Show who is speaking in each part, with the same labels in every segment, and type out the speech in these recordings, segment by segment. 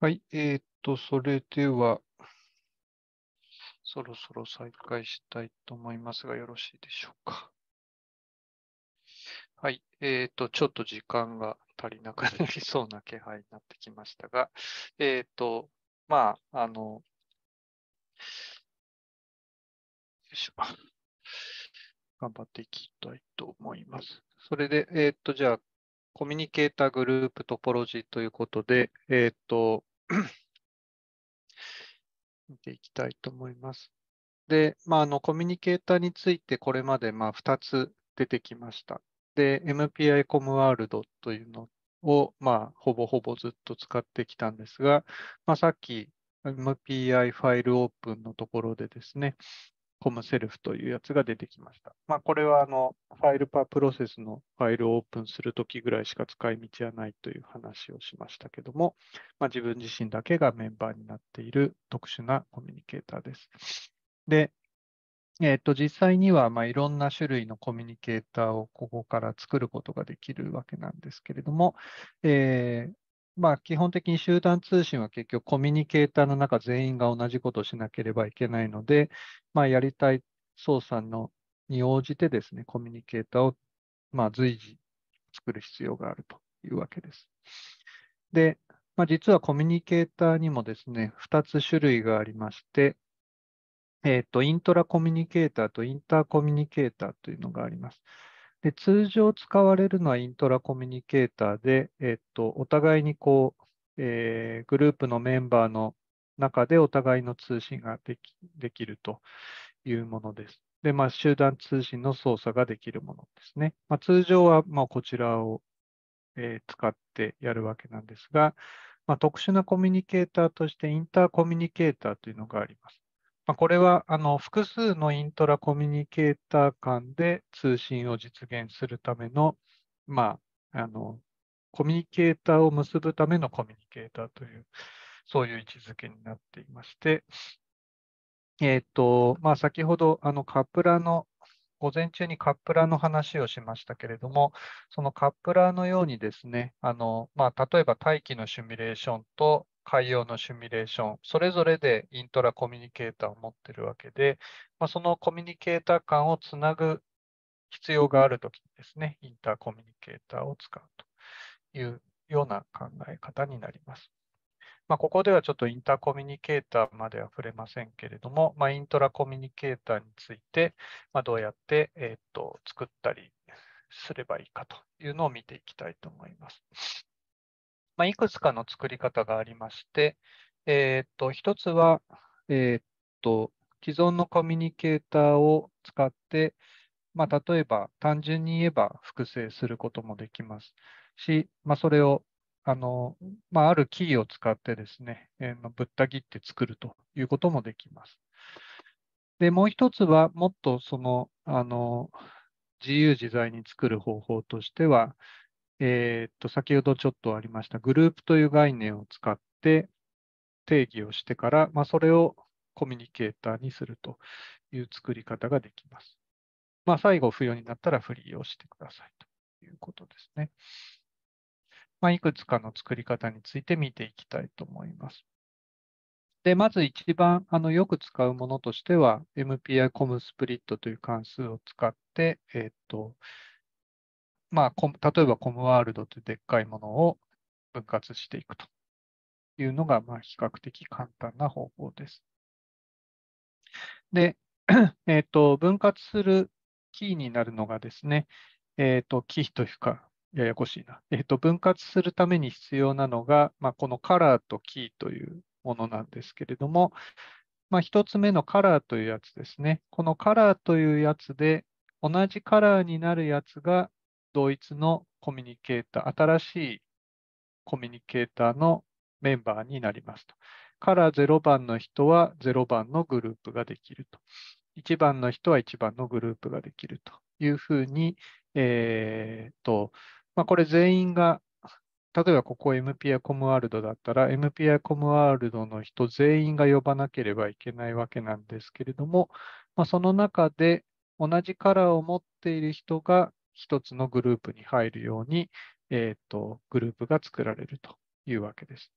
Speaker 1: はい、えー、っと、それでは、そろそろ再開したいと思いますが、よろしいでしょうか。はい、えー、っと、ちょっと時間が足りなくなりそうな気配になってきましたが、えー、っと、まあ、あの、よいしょ。頑張っていきたいと思います。それで、えー、っと、じゃあ、コミュニケータグループトポロジーということで、えっ、と、見ていきたいと思います。で、まあ、あのコミュニケーターについてこれまでまあ2つ出てきました。で、MPI コムワールドというのを、まあ、ほぼほぼずっと使ってきたんですが、まあ、さっき MPI ファイルオープンのところでですね、コムセルフというやつが出てきました。まあ、これはあのファイルパープロセスのファイルをオープンするときぐらいしか使い道はないという話をしましたけども、まあ、自分自身だけがメンバーになっている特殊なコミュニケーターです。で、えー、と実際にはまあいろんな種類のコミュニケーターをここから作ることができるわけなんですけれども、えーまあ、基本的に集団通信は結局コミュニケーターの中全員が同じことをしなければいけないので、まあ、やりたい操作のに応じてですね、コミュニケーターをまあ随時作る必要があるというわけです。で、まあ、実はコミュニケーターにもですね、2つ種類がありまして、えっ、ー、と、イントラコミュニケーターとインターコミュニケーターというのがあります。で通常使われるのはイントラコミュニケーターで、えっと、お互いにこう、えー、グループのメンバーの中でお互いの通信ができできるというものです。で、まあ、集団通信の操作ができるものですね。まあ、通常は、まあ、こちらを、えー、使ってやるわけなんですが、まあ、特殊なコミュニケーターとしてインターコミュニケーターというのがあります。まあ、これはあの複数のイントラコミュニケーター間で通信を実現するための、まあ、あのコミュニケーターを結ぶためのコミュニケーターという、そういう位置づけになっていまして、えっ、ー、とまあ、先ほどあのカプラの午前中にカップラーの話をしましたけれども、そのカップラーのようにですね、あのまあ、例えば大気のシミュレーションと海洋のシミュレーション、それぞれでイントラコミュニケーターを持っているわけで、まあ、そのコミュニケーター間をつなぐ必要があるときにですね、インターコミュニケーターを使うというような考え方になります。まあ、ここではちょっとインターコミュニケーターまでは触れませんけれども、まあ、イントラコミュニケーターについて、まあ、どうやって、えー、と作ったりすればいいかというのを見ていきたいと思います。まあ、いくつかの作り方がありまして、えー、と一つは、えー、と既存のコミュニケーターを使って、まあ、例えば単純に言えば複製することもできますし、まあ、それをあの、まあ、あるキーを使ってですね、えー、ぶった切って作るということもできます。で、もう一つは、もっとその、あの、自由自在に作る方法としては、えー、っと、先ほどちょっとありました、グループという概念を使って定義をしてから、まあ、それをコミュニケーターにするという作り方ができます。まあ、最後、不要になったらフリーをしてくださいということですね。まあ、いくつかの作り方について見ていきたいと思います。で、まず一番あのよく使うものとしては、MPI コムスプリットという関数を使って、えっ、ー、と、まあ、例えばコムワールドというでっかいものを分割していくというのが、まあ、比較的簡単な方法です。で、えっ、ー、と、分割するキーになるのがですね、えっ、ー、と、キーというか、ややこしいな。えっ、と、分割するために必要なのが、まあ、このカラーとキーというものなんですけれども、まあ、1つ目のカラーというやつですね。このカラーというやつで、同じカラーになるやつが、同一のコミュニケーター、新しいコミュニケーターのメンバーになりますと。カラー0番の人は0番のグループができると。1番の人は1番のグループができるというふうに、えー、と、まあ、これ全員が、例えばここ MPI コムワールドだったら、MPI コムワールドの人全員が呼ばなければいけないわけなんですけれども、まあ、その中で同じカラーを持っている人が一つのグループに入るように、えっ、ー、と、グループが作られるというわけです。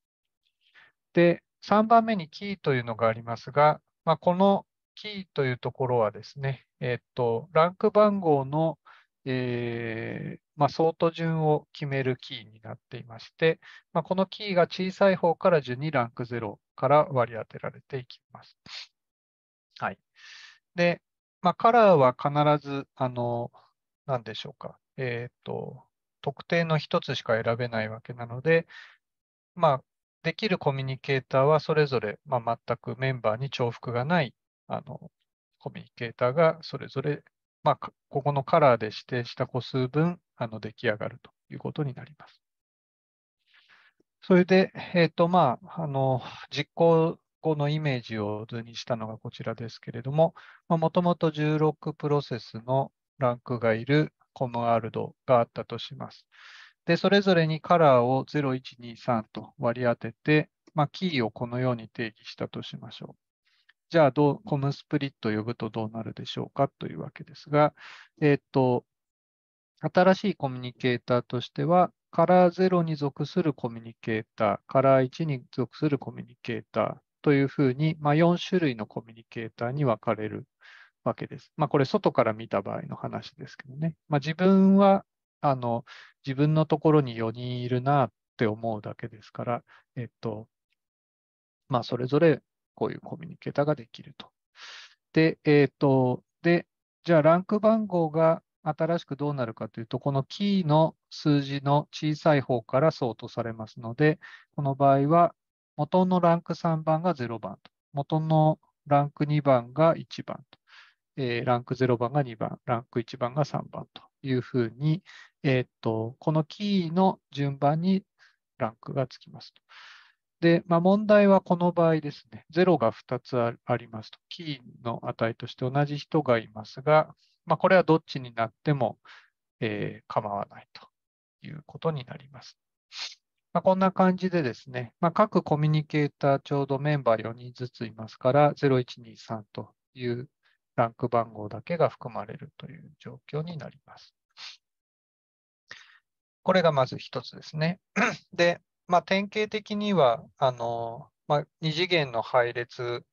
Speaker 1: で、3番目にキーというのがありますが、まあ、このキーというところはですね、えっ、ー、と、ランク番号の、えー、まあ、相当順を決めるキーになっていまして、まあ、このキーが小さい方から順にランク0から割り当てられていきます。はい。で、まあ、カラーは必ず、あの、何でしょうか。えっ、ー、と、特定の1つしか選べないわけなので、まあ、できるコミュニケーターはそれぞれ、まあ、全くメンバーに重複がないあのコミュニケーターがそれぞれまあ、ここのカラーで指定した個数分あの出来上がるということになります。それで、えっ、ー、と、まあ、あの、実行後のイメージを図にしたのがこちらですけれども、もともと16プロセスのランクがいるコムールドがあったとします。で、それぞれにカラーを0、1、2、3と割り当てて、まあ、キーをこのように定義したとしましょう。じゃあどう、コムスプリット呼ぶとどうなるでしょうかというわけですが、えっ、と、新しいコミュニケーターとしては、カラー0に属するコミュニケーター、カラー1に属するコミュニケーターというふうに、まあ、4種類のコミュニケーターに分かれるわけです。まあ、これ、外から見た場合の話ですけどね。まあ、自分はあの自分のところに4人いるなって思うだけですから、えっと、まあ、それぞれこういうコミュニケーターができると。で、えっ、と、で、じゃあランク番号が新しくどうなるかというと、このキーの数字の小さい方から相当されますので、この場合は元のランク3番が0番と、元のランク2番が1番と、えー、ランク0番が2番、ランク1番が3番というふうに、えー、っとこのキーの順番にランクがつきますと。で、まあ、問題はこの場合ですね、0が2つありますと、キーの値として同じ人がいますが、まあ、これはどっちになっても、えー、構わないということになります。まあ、こんな感じでですね、まあ、各コミュニケーターちょうどメンバー4人ずついますから、0123というランク番号だけが含まれるという状況になります。これがまず1つですね。で、まあ、典型的にはあの、まあ、2次元の配列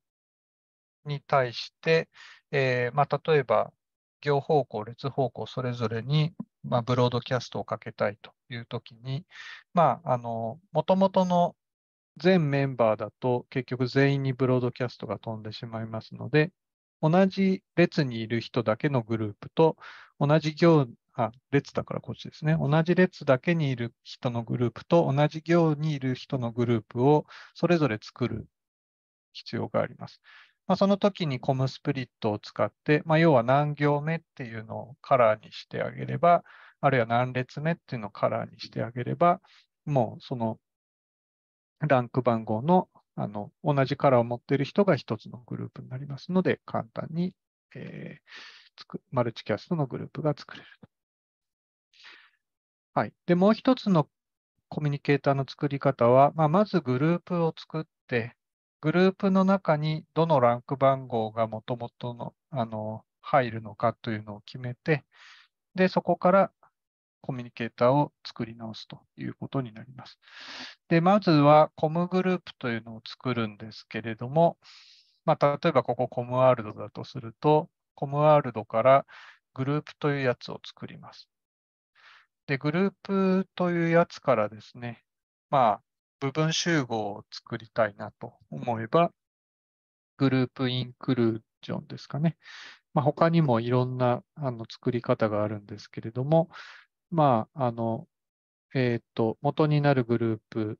Speaker 1: に対して、えー、まあ、例えば行方向、列方向それぞれに、まブロードキャストをかけたいというときに、まあ、あの元々の全メンバーだと結局全員にブロードキャストが飛んでしまいますので、同じ列にいる人だけのグループと同じ行あ、列だからこっちですね。同じ列だけにいる人のグループと同じ行にいる人のグループをそれぞれ作る必要があります。まあ、その時にコムスプリットを使って、まあ、要は何行目っていうのをカラーにしてあげれば、あるいは何列目っていうのをカラーにしてあげれば、もうそのランク番号のあの同じカラーを持っている人が一つのグループになりますので、簡単に、えー、マルチキャストのグループが作れると。はい、でもう一つのコミュニケーターの作り方は、まあ、まずグループを作って、グループの中にどのランク番号がもともとのあの入るのかというのを決めて、で、そこからコミュニケーターを作り直すということになります。で、まずはコムグループというのを作るんですけれども、まあ、例えばここコムワールドだとすると、コムワールドからグループというやつを作ります。で、グループというやつからですね、まあ、部分集合を作りたいなと思えば、グループインクルージョンですかね。まあ、他にもいろんなあの作り方があるんですけれども、まあ、あの、えっ、ー、と、元になるグループ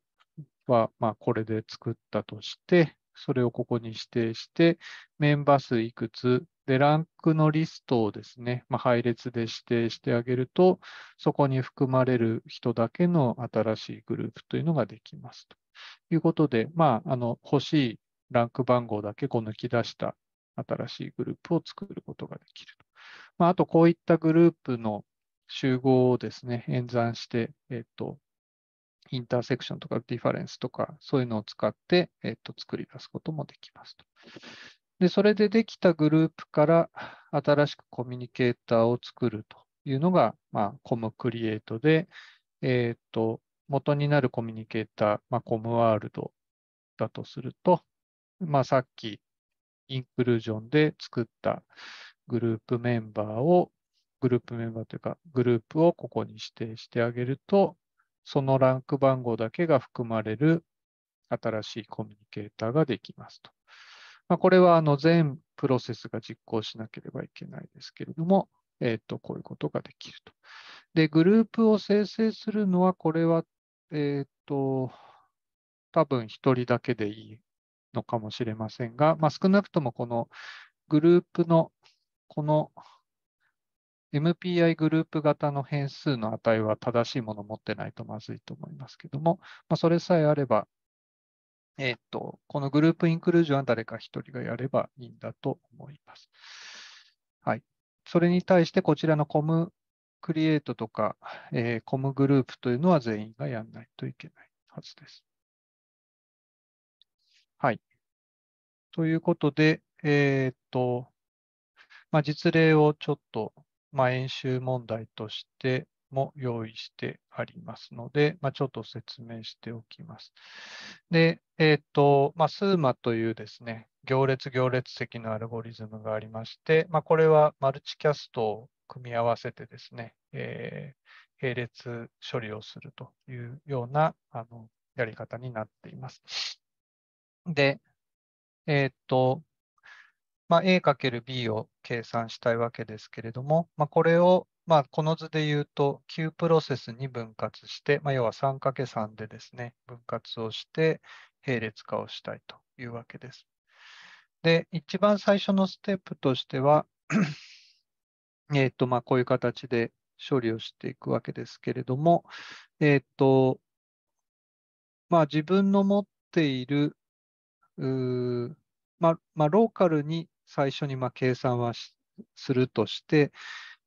Speaker 1: は、まあ、これで作ったとして、それをここに指定して、メンバー数いくつ、で、ランクのリストをですね、まあ、配列で指定してあげると、そこに含まれる人だけの新しいグループというのができますということで、まあ、あの欲しいランク番号だけこう抜き出した新しいグループを作ることができると。まあ、あと、こういったグループの集合をですね、演算して、えっと、インターセクションとかディファレンスとか、そういうのを使って、えっと、作り出すこともできますと。で、それでできたグループから新しくコミュニケーターを作るというのが、まあ、コムクリエイトで、えっ、ー、と、元になるコミュニケーター、まあ、コムワールドだとすると、まあ、さっきインクルージョンで作ったグループメンバーを、グループメンバーというか、グループをここに指定してあげると、そのランク番号だけが含まれる新しいコミュニケーターができますと。まあ、これはあの全プロセスが実行しなければいけないですけれども、えー、とこういうことができると。で、グループを生成するのは、これは、えっ、ー、と、多分1人だけでいいのかもしれませんが、まあ、少なくともこのグループの、この MPI グループ型の変数の値は正しいものを持ってないとまずいと思いますけども、まあ、それさえあればえっ、と、このグループインクルージョンは誰か一人がやればいいんだと思います。はい。それに対して、こちらのコムクリエイトとか、えー、コムグループというのは全員がやらないといけないはずです。はい。ということで、えっ、と、まあ、実例をちょっと、まあ、演習問題として、も用意してありますので、まあ、ちょっと説明しておきます。で、えっ、ー、と、まあ、スーマというですね、行列行列席のアルゴリズムがありまして、まあ、これはマルチキャストを組み合わせてですね、えー、並列処理をするというようなあのやり方になっています。で、えっ、ー、と、まあ、A×B を計算したいわけですけれども、まあ、これをまあ、この図で言うと、Q プロセスに分割して、まあ、要は 3×3 でですね、分割をして、並列化をしたいというわけです。で、一番最初のステップとしては えっと、まあ、こういう形で処理をしていくわけですけれども、えっ、ー、と、まあ、自分の持っている、まあ、まあ、ローカルに最初にま計算はするとして、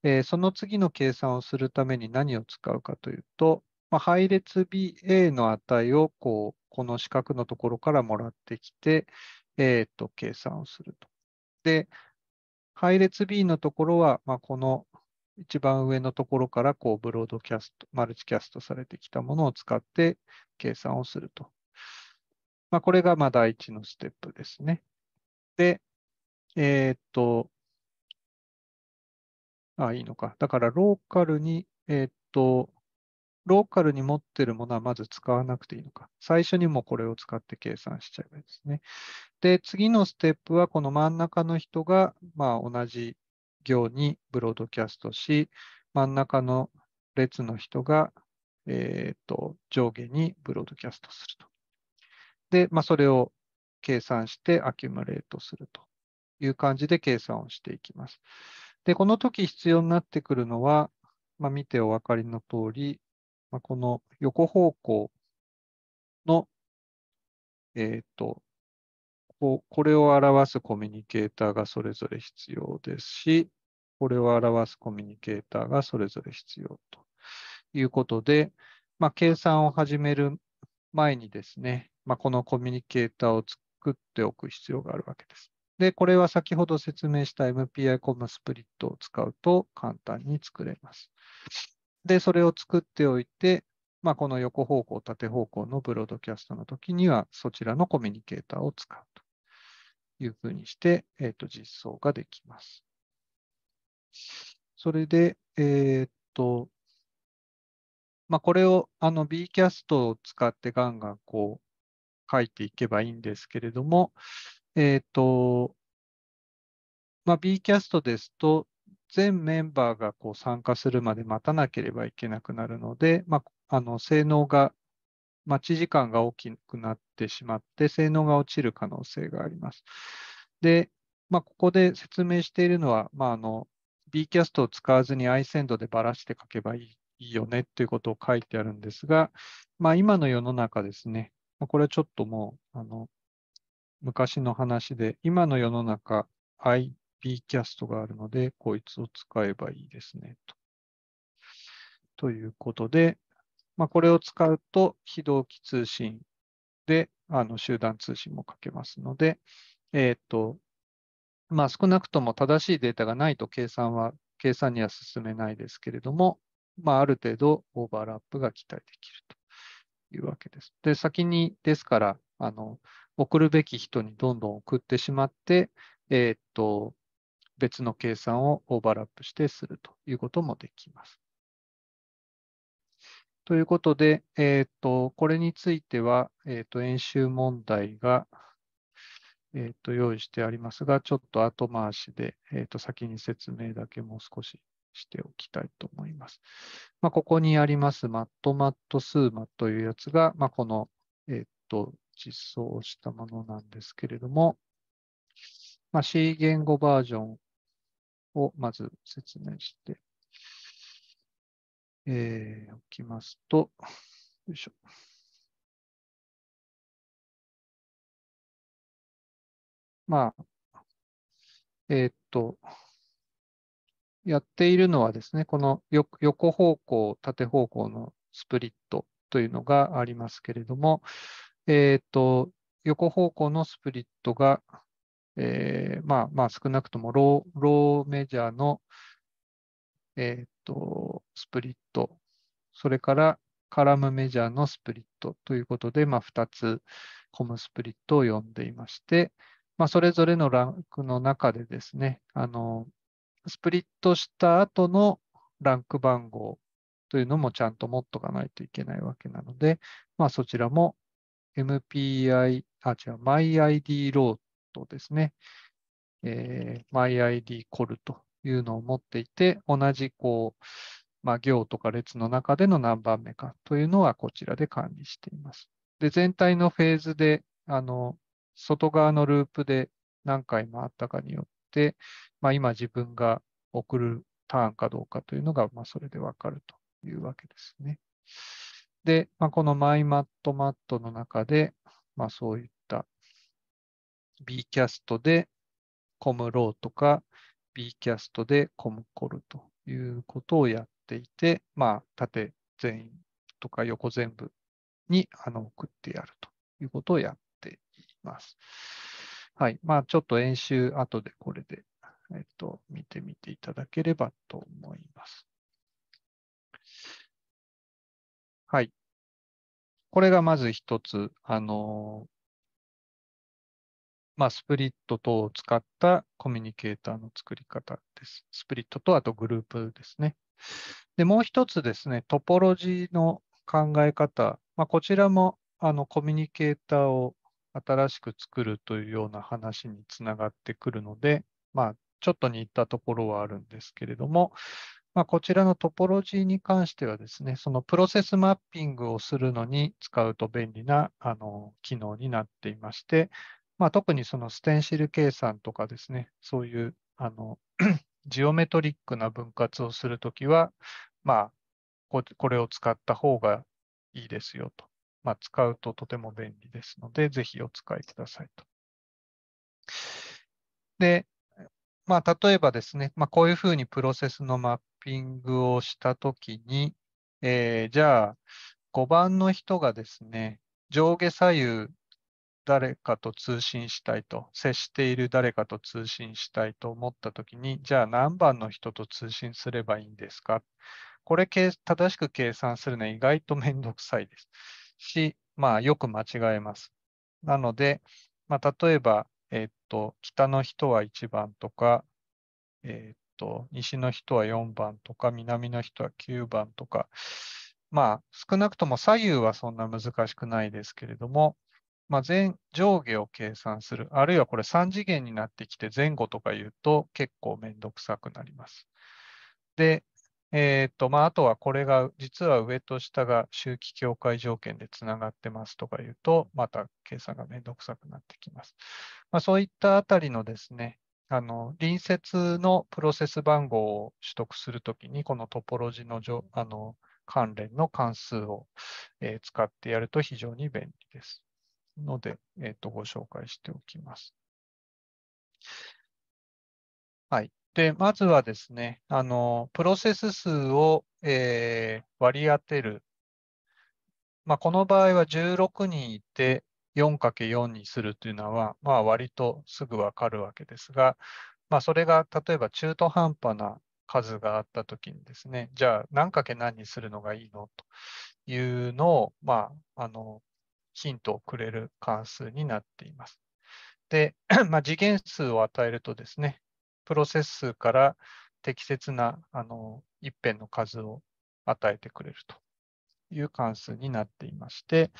Speaker 1: えその次の計算をするために何を使うかというと、まあ、配列 BA の値をこうこの四角のところからもらってきて、えー、と計算をすると。で、配列 B のところは、まあ、この一番上のところからこうブロードキャスト、マルチキャストされてきたものを使って計算をすると。まあ、これがまあ第一のステップですね。で、えっ、ー、と、あ、いいのか。だからローカルに、えー、っと、ローカルに持ってるものはまず使わなくていいのか。最初にもこれを使って計算しちゃえばいいですね。で、次のステップはこの真ん中の人が、まあ、同じ行にブロードキャストし、真ん中の列の人が、えー、っと上下にブロードキャストすると。で、まあ、それを計算してアキュムレートするという感じで計算をしていきます。で、この時必要になってくるのは、まあ、見てお分かりの通り、まあ、この横方向の、えっ、ー、と、ここれを表すコミュニケーターがそれぞれ必要ですし、これを表すコミュニケーターがそれぞれ必要ということで、まあ、計算を始める前にですね、まあ、このコミュニケーターを作っておく必要があるわけです。で、これは先ほど説明した MPI コムスプリットを使うと簡単に作れます。で、それを作っておいて、まあ、この横方向、縦方向のブロードキャストの時には、そちらのコミュニケーターを使うというふうにして、えー、と実装ができます。それで、えっ、と、まあ、これをあの B キャストを使ってガンガンこう書いていけばいいんですけれども、えっ、ー、と、まあ、B キャストですと、全メンバーがこう参加するまで待たなければいけなくなるので、まあ、あの性能が、待ち時間が大きくなってしまって、性能が落ちる可能性があります。で、まあ、ここで説明しているのは、まあ、あの B キャストを使わずに iSend でばらして書けばいいよねということを書いてあるんですが、まあ、今の世の中ですね、まあ、これはちょっともうあの昔の話で、今の世の中 i p キャストがあるので、こいつを使えばいいですね。とということで、まあ、これを使うと非同期通信であの集団通信もかけますので、えっ、ー、と、まあ、少なくとも正しいデータがないと計算は、計算には進めないですけれども、まあ、ある程度オーバーラップが期待できるというわけです。で、先にですから、あの、送るべき人にどんどん送ってしまって、えっ、と、別の計算をオーバーラップしてするということもできます。ということで、えっ、と、これについては、えっ、と、演習問題が、えっ、と、用意してありますが、ちょっと後回しで、えっ、と、先に説明だけもう少ししておきたいと思います。まあ、ここにあります、マットマットスーマというやつが、まあ、この、えっ、と、実装したものなんですけれども、まあ、C 言語バージョンをまず説明して、
Speaker 2: えー、おきますと、よいしょ。まあ、えー、っ
Speaker 1: と、やっているのはですね、この横方向、縦方向のスプリットというのがありますけれども、えっ、ー、と、横方向のスプリットが、えー、まあまあ少なくともロー、ローメジャーの、えっ、ー、と、スプリット、それからカラムメジャーのスプリットということで、まあ2つコムスプリットを呼んでいまして、まあそれぞれのランクの中でですね、あの、スプリットした後のランク番号というのもちゃんと持っとかないといけないわけなので、まあそちらも MPI、あ、違う、MyID ロードですね。えー、MyID コルというのを持っていて、同じこう、まあ、行とか列の中での何番目かというのはこちらで管理しています。で、全体のフェーズで、あの、外側のループで何回回ったかによって、まあ、今自分が送るターンかどうかというのが、まあ、それでわかるというわけですね。で、まあ、このマイマットマットの中で、まあ、そういった B キャストでコムローとか B キャストでコムコルということをやっていて、まあ、縦全員とか横全部にあの送ってやるということをやっています。はい。まあ、ちょっと演習後でこれで、えっと、見てみていただければと思います。はい。これがまず一つ、あの、まあ、スプリット等を使ったコミュニケーターの作り方です。スプリットとあとグループですね。で、もう一つですね、トポロジーの考え方。まあ、こちらもあのコミュニケーターを新しく作るというような話につながってくるので、まあ、ちょっと似たところはあるんですけれども、まあ、こちらのトポロジーに関してはですね、そのプロセスマッピングをするのに使うと便利なあの機能になっていまして、まあ、特にそのステンシル計算とかですね、そういうあの ジオメトリックな分割をするときは、まあこ、これを使った方がいいですよと。まあ、使うととても便利ですので、ぜひお使いくださいと。で、まあ、例えばですね、まあ、こういうふうにプロセスのマッピングをしたときに、えー、じゃあ、5番の人がですね、上下左右誰かと通信したいと、接している誰かと通信したいと思ったときに、じゃあ何番の人と通信すればいいんですかこれ正しく計算するのは意外とめんどくさいですし、まあよく間違えます。なので、まあ、例えば、えっと、北の人は1番とか、えっと、西の人は4番とか、南の人は9番とか、まあ、少なくとも左右はそんな難しくないですけれども、まあ、前上下を計算する、あるいはこれ3次元になってきて前後とか言うと結構めんどくさくなります。で、えっ、と、まあ、あとはこれが、実は上と下が周期境界条件でつながってますとか言うと、また計算がめんどくさくなってきます。まあ、そういったあたりのですね、あの隣接のプロセス番号を取得するときに、このトポロジのあの関連の関数を、えー、使ってやると非常に便利です。ので、えーと、ご紹介しておきます。はい。で、まずはですね、あのプロセス数を、えー、割り当てる。まあ、この場合は16人いて、4×4 にするというのは、まあ、割とすぐわかるわけですが、まあ、それが例えば中途半端な数があったときにですね、じゃあ何かけ何にするのがいいのというのを、まあ、あの、ヒントをくれる関数になっています。で、まあ、次元数を与えるとですね、プロセス数から適切なあの一辺の数を与えてくれるという関数になっていまして、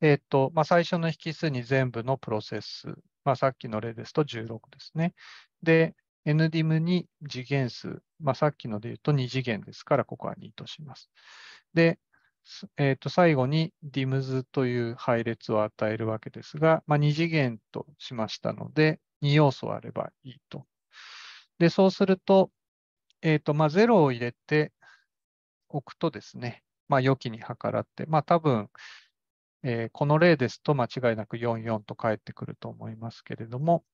Speaker 1: えっとまあ、最初の引数に全部のプロセス、まあ、さっきの例ですと16ですね。で、NDIM に次元数、まあ、さっきので言うと2次元ですから、ここは2とします。で、えー、と最後に DIMS という配列を与えるわけですが、まあ、2次元としましたので、2要素あればいいと。で、そうすると、えっ、ー、と、まあ、0を入れておくとですね、まあ、良きに計らって、まあ、多分、えー、この例ですと間違いなく44と返ってくると思いますけれども、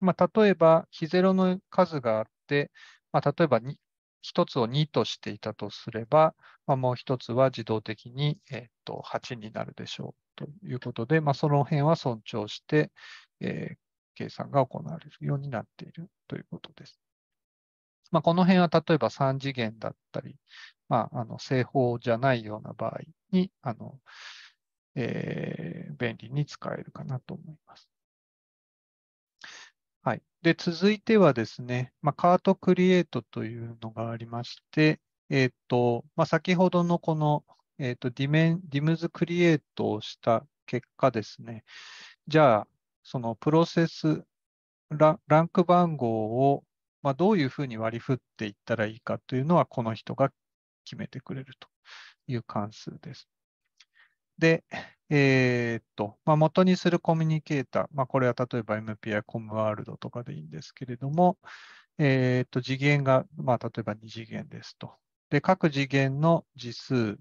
Speaker 1: まあ、例えば、日ゼロの数があって、まあ、例えば1つを2としていたとすれば、まあ、もう1つは自動的に、えー、と8になるでしょうということで、まあ、その辺は尊重して、えー、計算が行われるようになっているということです。まあ、この辺は例えば3次元だったり、まあ、あの正方じゃないような場合にあの、えー、便利に使えるかなと思います。はい、で続いてはですね、まあ、カートクリエイトというのがありまして、えーとまあ、先ほどのこの、えーと、ディメンディムズクリエイトをした結果ですね、じゃあ、そのプロセスラ、ランク番号をまあ、どういうふうに割り振っていったらいいかというのは、この人が決めてくれるという関数です。で、えー、っと、まあ、元にするコミュニケーター、まあ、これは例えば MPI コムワールドとかでいいんですけれども、えー、っと、次元が、まあ、例えば2次元ですと。で、各次元の次数、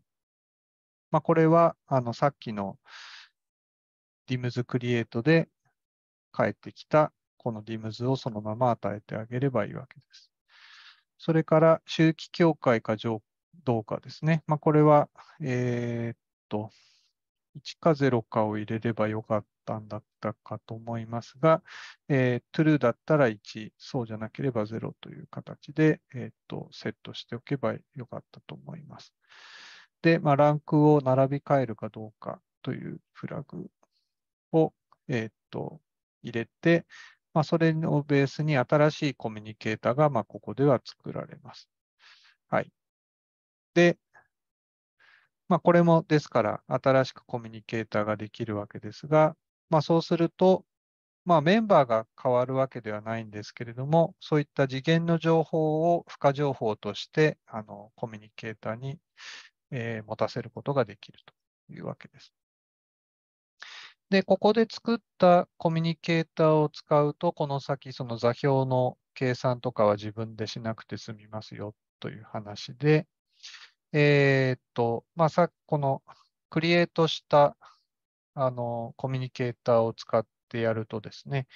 Speaker 1: まあ、これは、あの、さっきの DIMS クリエイトで返ってきたこの DIMS をそのまま与えてあげればいいわけです。それから周期境界かどうかですね。まあ、これは、えー、っと、1か0かを入れればよかったんだったかと思いますが、えー、true だったら1、そうじゃなければ0という形で、えー、っと、セットしておけばよかったと思います。で、まあ、ランクを並び替えるかどうかというフラグを、えー、っと、入れて、まあ、それをベースに新しいコミュニケーターが、まあ、ここでは作られます。はい。で、まあ、これもですから新しくコミュニケータができるわけですが、まあ、そうすると、まあ、メンバーが変わるわけではないんですけれども、そういった次元の情報を付加情報としてあのコミュニケーターに、えー、持たせることができるというわけです。で、ここで作ったコミュニケーターを使うと、この先、その座標の計算とかは自分でしなくて済みますよという話で、えー、っと、まあ、さこのクリエイトしたあのコミュニケーターを使ってやるとですね、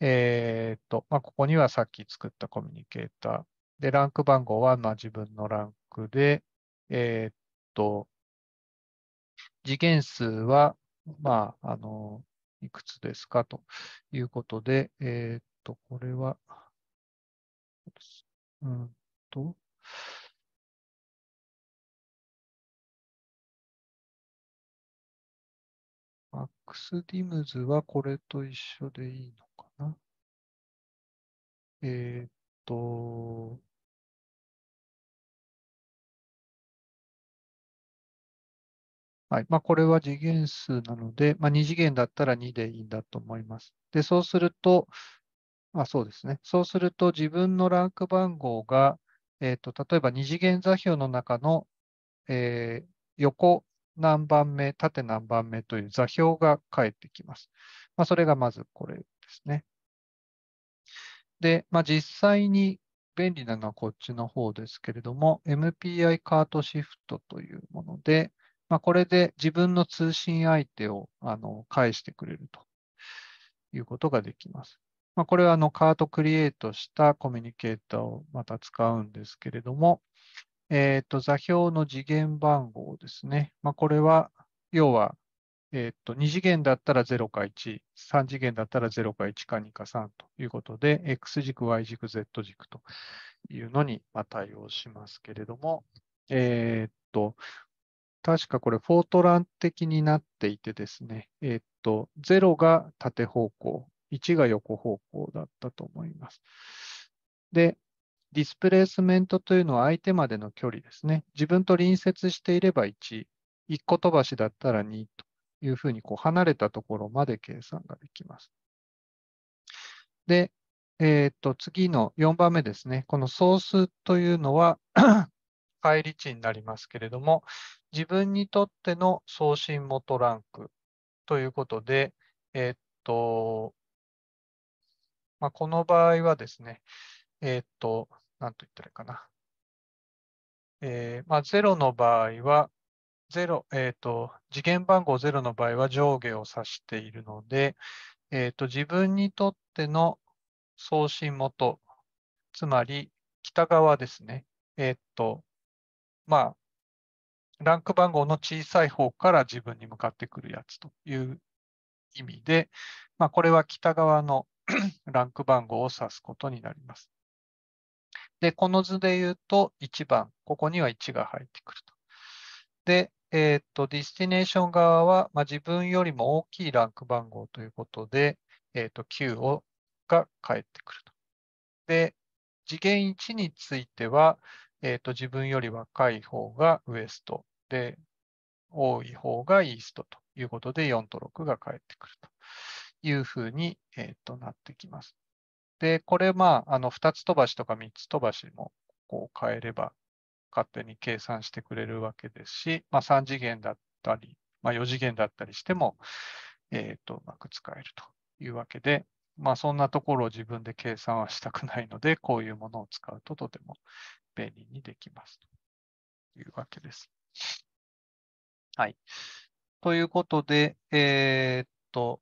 Speaker 1: えー、っと、まあ、ここにはさっき作ったコミュニケーター。で、ランク番号はま自分のランクで、えー、っと、次元数はまあ、あの、いくつですかということで、えっ、と、これは、
Speaker 2: うんと、マックスディムズはこれと一緒でいいのかなえっ、と、
Speaker 1: はいまあ、これは次元数なので、まあ、2次元だったら2でいいんだと思います。で、そうすると、あそうですね。そうすると自分のランク番号が、えーと、と例えば2次元座標の中の、えー、横何番目、縦何番目という座標が返ってきます。まあ、それがまずこれですね。で、まあ、実際に便利なのはこっちの方ですけれども、MPI カートシフトというもので、まあ、これで自分の通信相手をあの返してくれるということができます。まあ、これはあのカートクリエイトしたコミュニケーターをまた使うんですけれども、えー、と座標の次元番号ですね。まあ、これは要は、えー、と2次元だったら0か1、3次元だったら0か1か2か3ということで、X 軸、Y 軸、Z 軸というのにま対応しますけれども、えー、と確かこれ、フォートラン的になっていてですね、えー、っと、0が縦方向、1が横方向だったと思います。で、ディスプレイスメントというのは相手までの距離ですね。自分と隣接していれば1、1個飛ばしだったら2というふうにこう離れたところまで計算ができます。で、えー、っと、次の4番目ですね。この総数というのは 返り値になりますけれども、自分にとっての送信元ランクということで、えっと、まあ、この場合はですね、えっと、なんと言ったらいいかな。えー、まあ、0の場合は、0、えっ、と、次元番号0の場合は上下を指しているので、えっ、と、自分にとっての送信元、つまり北側ですね。えっ、と、まあ、ランク番号の小さい方から自分に向かってくるやつという意味で、まあ、これは北側の ランク番号を指すことになります。で、この図で言うと1番、ここには1が入ってくると。で、えっ、と、ディスティネーション側は、まあ、自分よりも大きいランク番号ということで、えっ、と、9をが返ってくると。で、次元1については、えー、と、自分より若い方がウエストで、多い方がイーストということで、4と6が返ってくるというふうに、えー、となってきます。で、これ、まあ、あの、2つ飛ばしとか3つ飛ばしも、こう変えれば、勝手に計算してくれるわけですし、まあ、3次元だったり、まあ、4次元だったりしても、えー、と、うまく使えるというわけで、まあ、そんなところを自分で計算はしたくないので、こういうものを使うととても便利にできますというわけです。はい。ということで、えー、っと、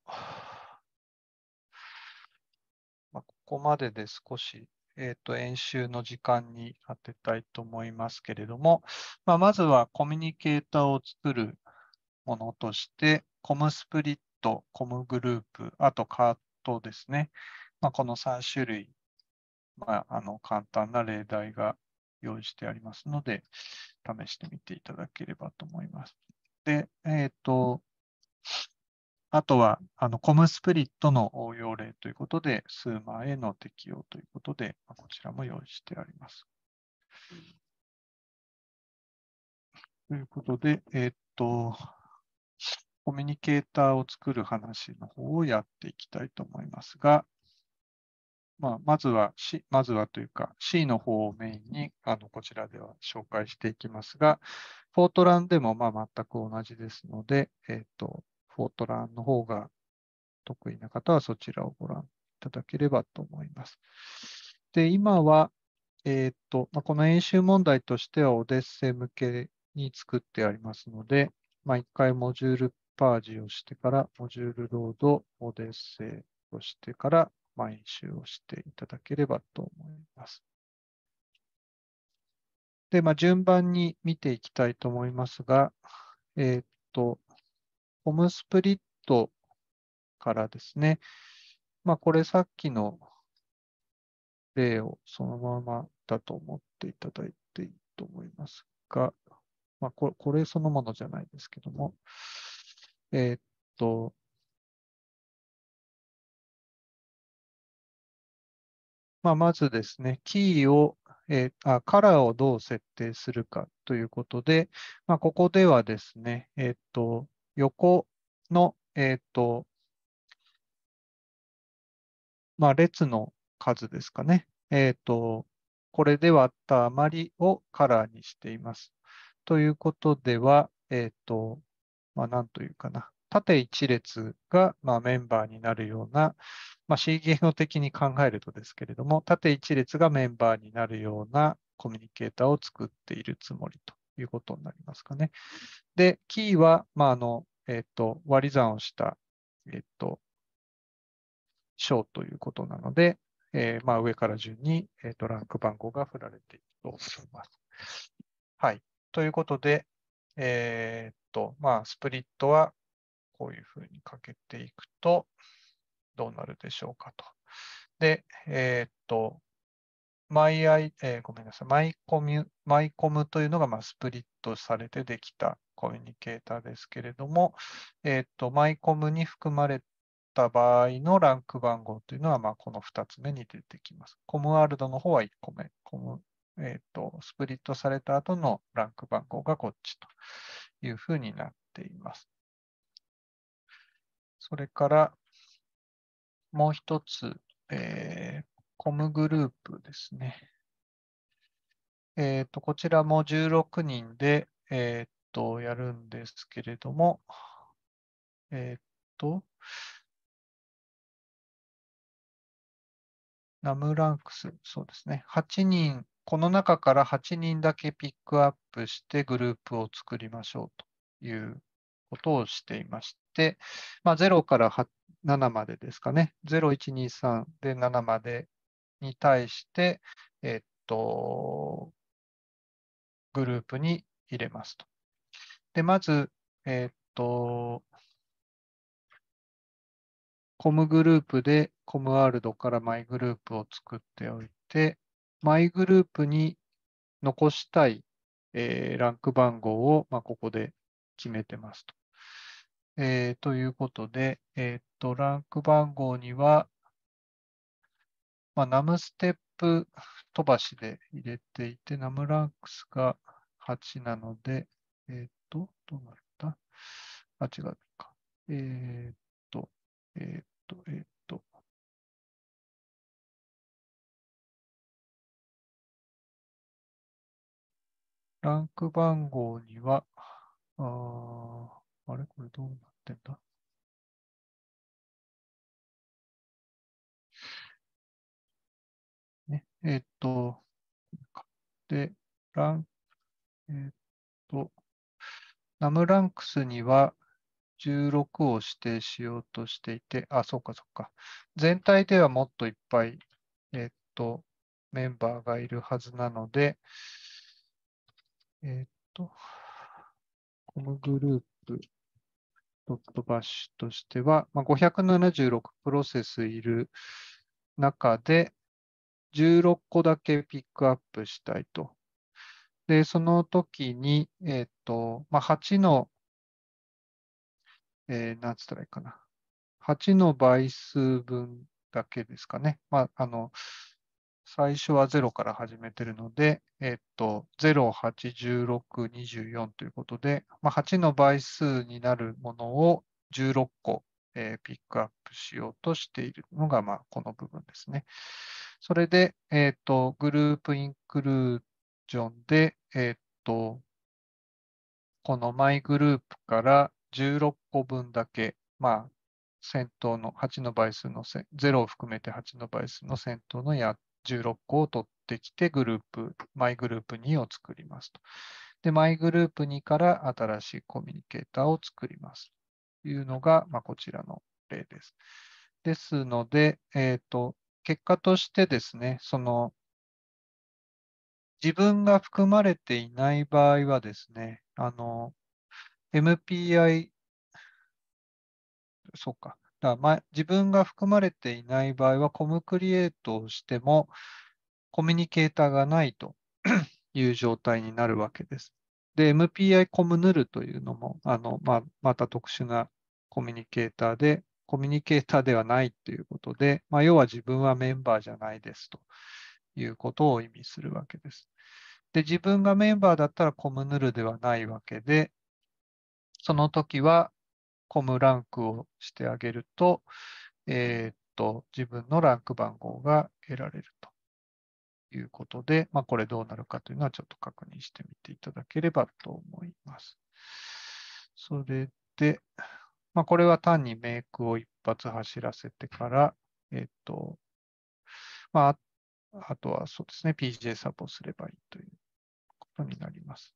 Speaker 1: まあ、ここまでで少し、えー、っと、演習の時間に当てたいと思いますけれども、まあ、まずはコミュニケーターを作るものとして、コムスプリット、コムグループ、あとカートですね。まあ、この3種類、まあ、あの簡単な例題が用意してありますので、試してみていただければと思います。で、えっ、ー、と、あとは、あの、コムスプリットの応用例ということで、スーマーへの適用ということで、こちらも用意してあります。ということで、えっ、ー、と、コミュニケーターを作る話の方をやっていきたいと思いますが、まあ、まずは、C、まずはというか C の方をメインにあのこちらでは紹介していきますが、フォートランでもまあ全く同じですので、えっ、ー、と、フォートランの方が得意な方はそちらをご覧いただければと思います。で、今は、えっ、ー、と、まあ、この演習問題としてはオデッセ向けに作ってありますので、まあ、一回モジュールパージをしてから、モジュールロード、オデッセとしてから、毎週習をしていただければと思います。で、まあ、順番に見ていきたいと思いますが、えー、っと、ホムスプリットからですね、まあ、これさっきの例をそのままだと思っていただいていいと思いますが、まあこれ、これそのものじゃないですけども、えー、っと、
Speaker 2: まあ、まずですね、
Speaker 1: キーを、えー、あ、カラーをどう設定するかということで、まあ、ここではですね、えっ、ー、と、横の、えっ、ー、と、まあ、列の数ですかね。えっ、と、これで割った余りをカラーにしています。ということでは、えっ、と、まあ、なんというかな。縦一列が、まあ、メンバーになるような、まあ、C 言語的に考えるとですけれども、縦一列がメンバーになるようなコミュニケーターを作っているつもりということになりますかね。で、キーは、まあ、あの、えっ、ー、と、割り算をした、えっ、ー、と、章ということなので、えー、まあ、上から順に、えー、とランク番号が振られていると思います。はい。ということで、えー、っと、まあ、スプリットはこういうふうにかけていくと、どうなるでしょうかと。で、えー、っと、マイアイ、えー、ごめんなさい、マイコミュ、マイコムというのがまあスプリットされてできたコミュニケーターですけれども、えー、っと、マイコムに含まれた場合のランク番号というのは、まあ、この2つ目に出てきます。コムワールドの方は1個目、コム、えー、っと、スプリットされた後のランク番号がこっちというふうになっています。それからもう一つ、えー、コムグループですね。えっ、ー、と、こちらも16人で、えっ、ー、と、やるんですけれども、えっ、ー、と、ナムランクス、そうですね。8人、この中から8人だけピックアップしてグループを作りましょうということをしていまし、まあ、0から7までですかね、0、1、2、3で7までに対して、えっと、グループに入れますと。で、まず、えっと、コムグループでコムワールドからマイグループを作っておいて、マイグループに残したい、えー、ランク番号を、まあ、ここで決めてますと。えー、ということで、えっ、と、ランク番号には、まあ、ナムステップ飛ばしで入れていて、ナムランクスが8なので、えっ、と、どうなったあ、違うか。えっと、
Speaker 2: えっと、えっと。ランク番号には、ああれこれどうなってんだね、えっ、
Speaker 1: と、で、ラン、えっ、と、ナムランクスには16を指定しようとしていて、あ、そうかそうか。全体ではもっといっぱい、えっ、と、メンバーがいるはずなので、えっ、と、このグループドットバッシュとしては、まあ、576プロセスいる中で、16個だけピックアップしたいと。で、その時に、えっ、ー、と、まあ、8の、えー、なんつったらいいかな。8の倍数分だけですかね。まあ、あの、最初は0から始めてるので、えっと、0、8、16、24ということで、まあ、8の倍数になるものを16個、えー、ピックアップしようとしているのが、まあ、この部分ですね。それで、えっと、グループインクルージョンで、えっと、このマイグループから16個分だけ、まあ、先頭の8の倍数の0を含めて8の倍数の先頭の8 16個を取ってきて、グループ、マイグループ2を作りますと。で、マイグループ2から新しいコミュニケーターを作りますというのが、まあ、こちらの例です。ですので、えっ、ー、と、結果としてですね、その、自分が含まれていない場合はですね、あの、MPI、そうか、だま自分が含まれていない場合は、コムクリエイトをしても、コミュニケーターがないと いう状態になるわけです。で、MPI コムヌルというのも、あのまあ、また特殊なコミュニケーターで、コミュニケーターではないということで、まあ、要は自分はメンバーじゃないですということを意味するわけです。で、自分がメンバーだったらコムヌルではないわけで、その時はコムランクをしてあげると、えー、っと、自分のランク番号が得られるということで、まあ、これどうなるかというのはちょっと確認してみていただければと思います。それで、まあ、これは単にメイクを一発走らせてから、えっと、まあ、あとはそうですね、PJ サポすればいいということになります。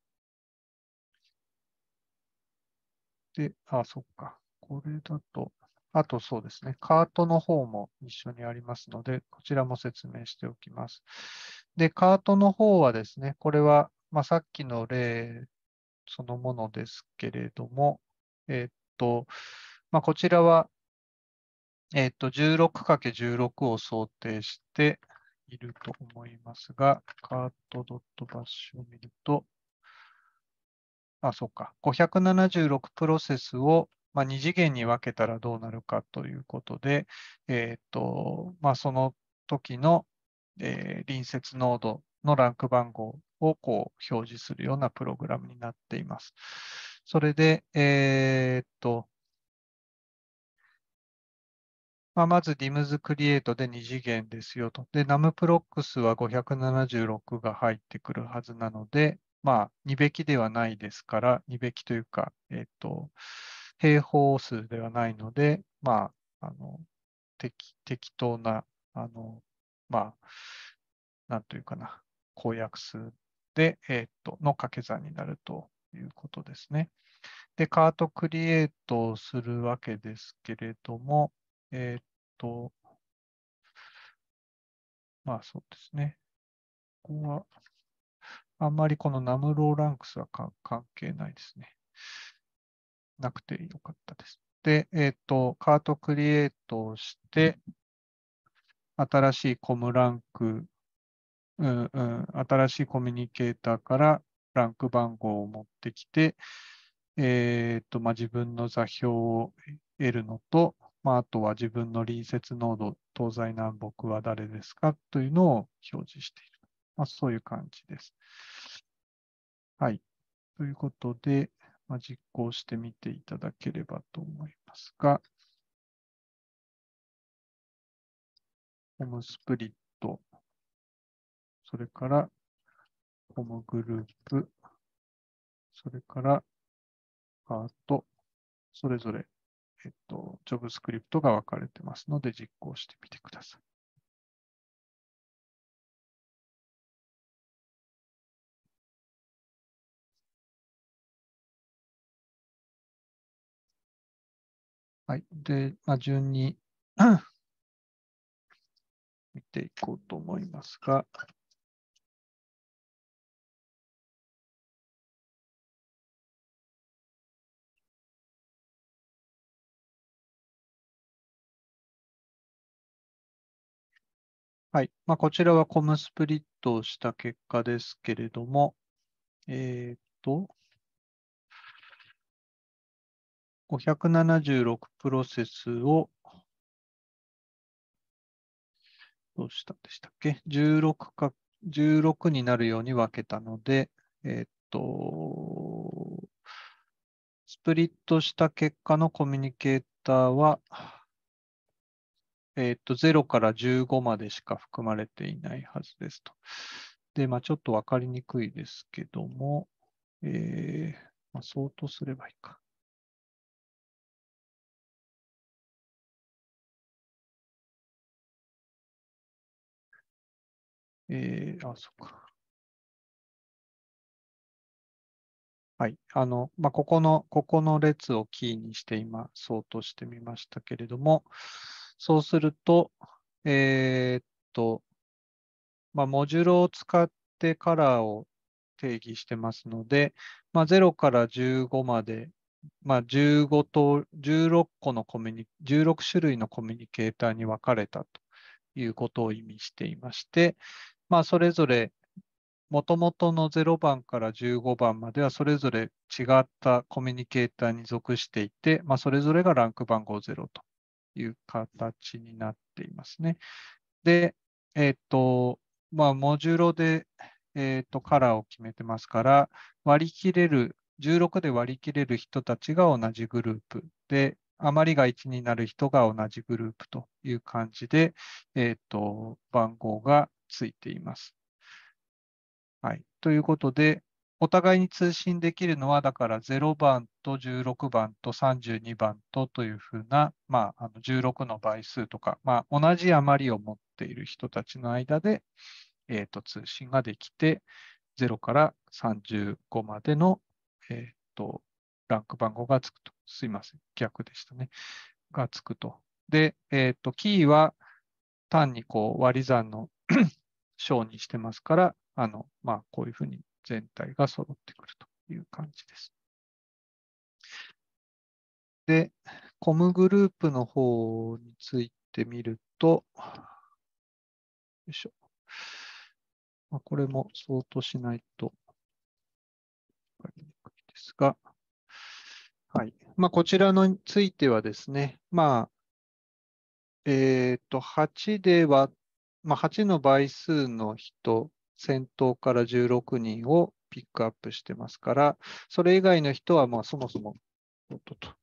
Speaker 1: で、あ、そっか。これだと、あとそうですね、カートの方も一緒にありますので、こちらも説明しておきます。で、カートの方はですね、これは、まあ、さっきの例そのものですけれども、えー、っと、まあ、こちらは、えー、っと、16×16 を想定していると思いますが、カート .bash を見ると、あ、そっか。576プロセスを、まあ、2次元に分けたらどうなるかということで、えっ、と、まあ、その時の、えー、隣接ノードのランク番号をこう表示するようなプログラムになっています。それで、えー、っと、まあ、まず DIMS クリエイトで2次元ですよと。で、ナムプロックスは576が入ってくるはずなので、まあ、2べきではないですから、2べきというか、えっ、ー、と、平方数ではないので、まあ、あの、適適当な、あの、まあ、なんというかな、公約数で、えっ、ー、と、の掛け算になるということですね。で、カートクリエイトをするわけですけれども、えっ、ー、と、まあそうですね。ここは、あんまりこのナムローランクスは関係ないですね。なくてよかったです。で、えっ、ー、と、カートクリエイトをして、新しいコムランク、うんうん、新しいコミュニケーターからランク番号を持ってきて、えっ、ー、と、まあ、自分の座標を得るのと、まあ、あとは自分の隣接濃度、東西南北は誰ですかというのを表示していまあ、そういう感じです。はい。ということで、まあ、実行してみていただければと思いますが、
Speaker 2: ホームスプリット、それからホームグループ、それからパート、それぞれ、えっと、ジョブスクリプトが分かれてますので実行してみてください。はい。で、まあ、順に 見ていこうと思いますが、はい。まあ、こちらはコムスプリット
Speaker 1: をした結果ですけれども、えっ、ー、と、576プロセスを、どうしたんでしたっけ ?16 か、16になるように分けたので、えっ、と、スプリットした結果のコミュニケーターは、えっ、と、0から15までしか含まれていないはずですと。で、まあちょっと分かりにくいですけども、えー、まあ、相
Speaker 2: 当すればいいか。えー、あ、
Speaker 1: そっか。はい。あの、まあ、ここの、ここの列をキーにして今、そうとしてみましたけれども、そうすると、えー、っと、まあ、モジュールを使ってカラーを定義してますので、まあ、0から15まで、まあ、15と16個のコミュニ、16種類のコミュニケーターに分かれたということを意味していまして、まあ、それぞれ、もともとの0番から15番までは、それぞれ違ったコミュニケーターに属していて、まあ、それぞれがランク番号0という形になっていますね。で、えっ、ー、と、まあ、モジュロで、えっ、ー、と、カラーを決めてますから、割り切れる、16で割り切れる人たちが同じグループで、余りが1になる人が同じグループという感じで、えっ、ー、と、番号がついています。はい。ということで、お互いに通信できるのは、だから0番と16番と32番とというふうな、まあ、あの16の倍数とか、まあ、同じ余りを持っている人たちの間で、えーと、通信ができて、0から35までの、えーと、ランク番号がつくと。すいません。逆でしたね。がつくと。で、えーとキーは単にこう割り算の小にしてますから、あの、まあ、こういうふうに全体が揃ってくるという感じです。で、コムグループの方についてみると、よいしょ。まあ、これも相当しないと分かりにくいですが、はい。まあ、こちらのについてはですね、まあ、えっ、ー、と、8で割っまあ、8の倍数の人、先頭から16人をピックアップしてますから、それ以外の人はまあそもそも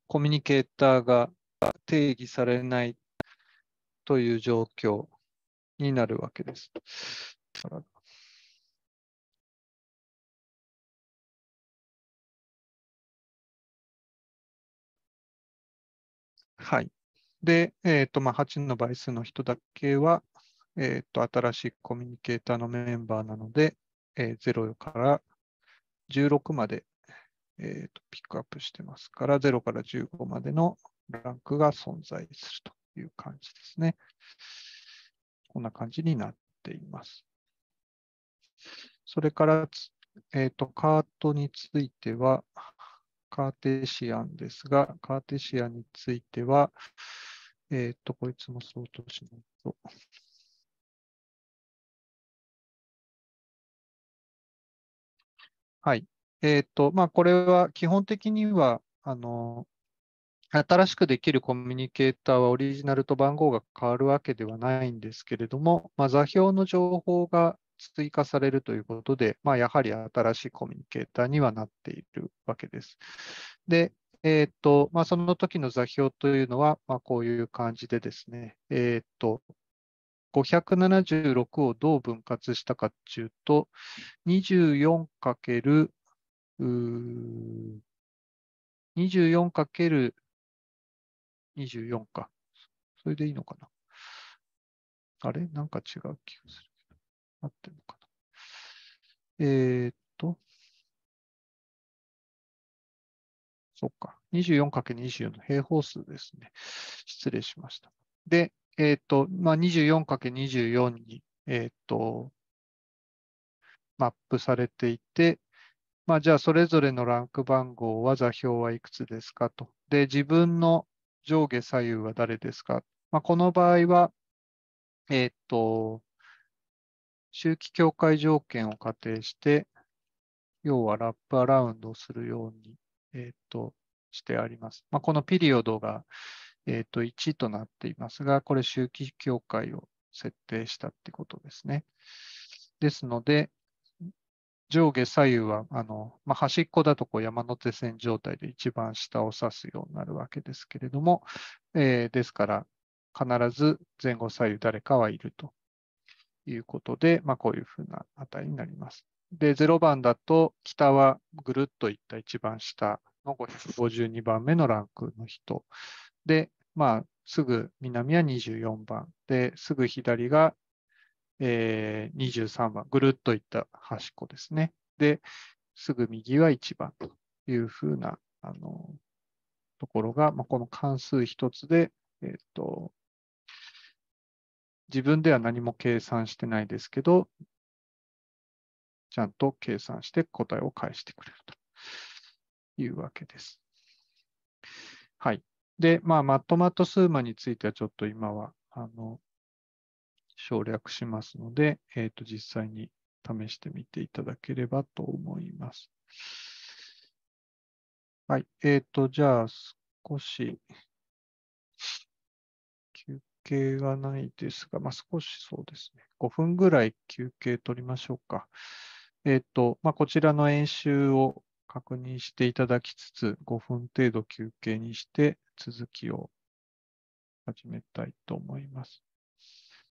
Speaker 1: コミュニケーターが定義されないという状況になるわけです。はい。で、えっ、ー、と、まあ、8の倍数の人だけは、えっ、ー、と、新しいコミュニケーターのメンバーなので、えー、0から16まで、えーと、ピックアップしてますから、0から15までのランクが存在するという感じですね。こんな感じになっています。それから、えっ、ー、と、カートについては、カーテシアンですが、カーテシアンについては、えっ、ー、と、こいつも相当しないと。はい。えっ、ー、と、まあ、これは基本的には、あの、新しくできるコミュニケーターはオリジナルと番号が変わるわけではないんですけれども、まあ、座標の情報が追加されるということで、まあ、やはり新しいコミュニケーターにはなっているわけです。で、えっ、と、まあ、その時の座標というのは、まあ、こういう感じでですね、えっ、と、576をどう分割したかっていうと、24×、24×24 24か。それで
Speaker 2: いいのかな。あれなんか違う気がするけど。合ってるのか
Speaker 1: な。えー、っと。そっか。24×24 の平方数ですね。失礼しました。で、えっ、ー、と、まあ、24×24 に、えっ、ー、と、マップされていて、まあ、じゃあそれぞれのランク番号は座標はいくつですかと。で、自分の上下左右は誰ですか。まあ、この場合は、えっ、ー、と、周期境界条件を仮定して、要はラップアラウンドをするように、えっ、ー、と、してあります。まあ、このピリオドが、えー、と、1となっていますが、これ、周期境界を設定したってことですね。ですので、上下左右は、あの、まあ、端っこだとこう山手線状態で一番下を指すようになるわけですけれども、えー、ですから、必ず前後左右誰かはいるということで、まあ、こういうふうな値になります。で、0番だと、北はぐるっといった一番下の552番目のランクの人。で、まあ、すぐ南は24番で、すぐ左が、えー、23番、ぐるっといった端っこですね。で、すぐ右は1番というふうな、あの、ところが、まあ、この関数一つで、えっ、ー、と、自分では何も計算してないですけど、ちゃんと計算して答えを返してくれるというわけです。はい。で、まあ、マットマットスーマについてはちょっと今は、あの、省略しますので、えっ、ー、と、実際に試してみていただければと思います。はい。えっ、ー、と、じゃあ、少し、休憩がないですが、まあ、少しそうですね。5分ぐらい休憩取りましょうか。えっ、ー、と、まあ、こちらの演習を確認していただきつつ、5分程度休憩にして、続きを始めたい
Speaker 2: と思います。